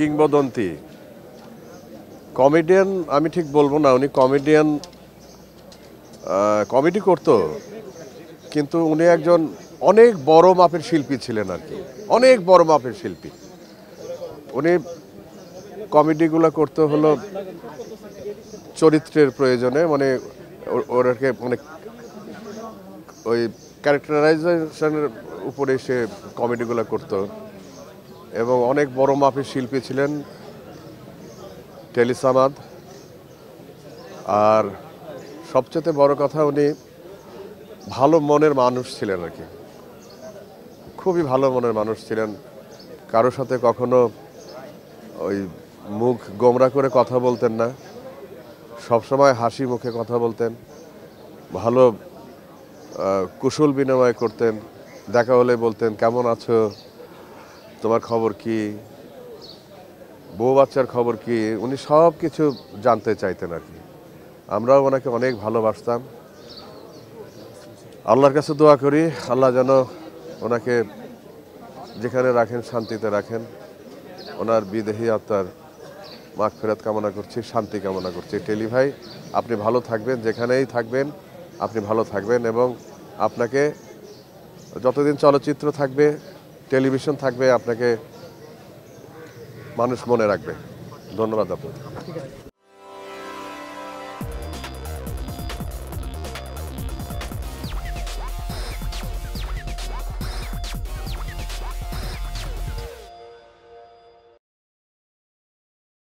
কিংবদন্তি কমেডিয়ান আমি ঠিক বলবো না উনি কমেডিয়ান কমেডি করত কিন্তু উনি একজন অনেক বড় মাপের শিল্পী ছিলেন আর কি অনেক বড় মাপের শিল্পী উনি কমেডিগুলো করতে হলো চরিত্রের প্রয়োজনে মানে ওরাকে মানে ওই ক্যারেক্টারাইজেশনের উপরে সে কমেডিগুলো করতো এবং অনেক বড় মাপের শিল্পী ছিলেন টেলিসামাদ আর সবচেয়ে বড় কথা উনি ভালো মনের মানুষ ছিলেন আর কি খুবই ভালো মনের মানুষ ছিলেন কারোর সাথে কখনো ওই মুখ গোমরা করে কথা বলতেন না সবসময় হাসি মুখে কথা বলতেন ভালো কুশল বিনিময় করতেন দেখা হলে বলতেন কেমন আছো তোমার খবর কি বউ বাচ্চার খবর কি উনি সব কিছু জানতে চাইতেন আর কি আমরাও ওনাকে অনেক ভালোবাসতাম আল্লাহর কাছে দোয়া করি আল্লাহ যেন ওনাকে যেখানে রাখেন শান্তিতে রাখেন ওনার বিদেহী আত্মার মাঘ ফেরাত কামনা করছি শান্তি কামনা করছি টেলি ভাই আপনি ভালো থাকবেন যেখানেই থাকবেন আপনি ভালো থাকবেন এবং আপনাকে যতদিন চলচ্চিত্র থাকবে টেলিভিশন থাকবে আপনাকে মানুষ মনে রাখবে ধন্যবাদ আপনাকে